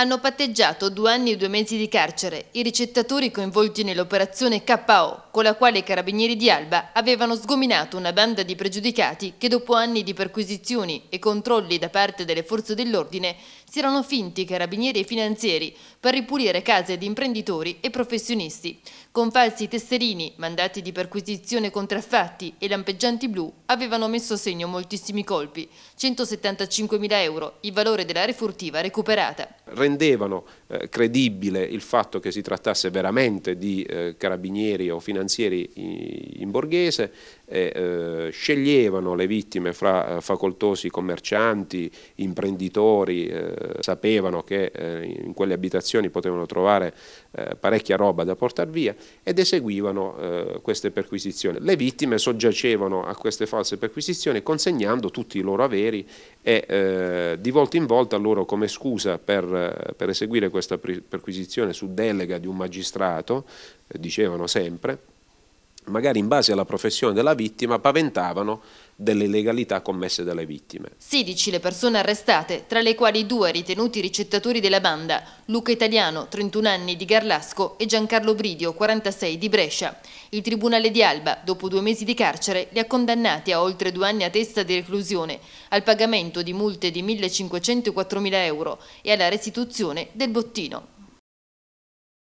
hanno patteggiato due anni e due mesi di carcere i ricettatori coinvolti nell'operazione KO con la quale i carabinieri di Alba avevano sgominato una banda di pregiudicati che dopo anni di perquisizioni e controlli da parte delle forze dell'ordine si erano finti carabinieri e finanzieri per ripulire case di imprenditori e professionisti. Con falsi tesserini, mandati di perquisizione contraffatti e lampeggianti blu avevano messo a segno moltissimi colpi, 175.000 euro, il valore della refurtiva recuperata. Rendevano eh, credibile il fatto che si trattasse veramente di eh, carabinieri o finanzieri finanzieri in borghese eh, sceglievano le vittime fra eh, facoltosi commercianti, imprenditori, eh, sapevano che eh, in quelle abitazioni potevano trovare eh, parecchia roba da portare via ed eseguivano queste perquisizioni. Le vittime soggiacevano a queste false perquisizioni consegnando tutti i loro averi e di volta in volta loro come scusa per, per eseguire questa perquisizione su delega di un magistrato, dicevano sempre, magari in base alla professione della vittima, paventavano delle illegalità commesse dalle vittime. 16 le persone arrestate, tra le quali due ritenuti ricettatori della banda, Luca Italiano, 31 anni, di Garlasco e Giancarlo Bridio, 46, di Brescia. Il Tribunale di Alba, dopo due mesi di carcere, li ha condannati a oltre due anni a testa di reclusione, al pagamento di multe di 1.504.000 euro e alla restituzione del bottino.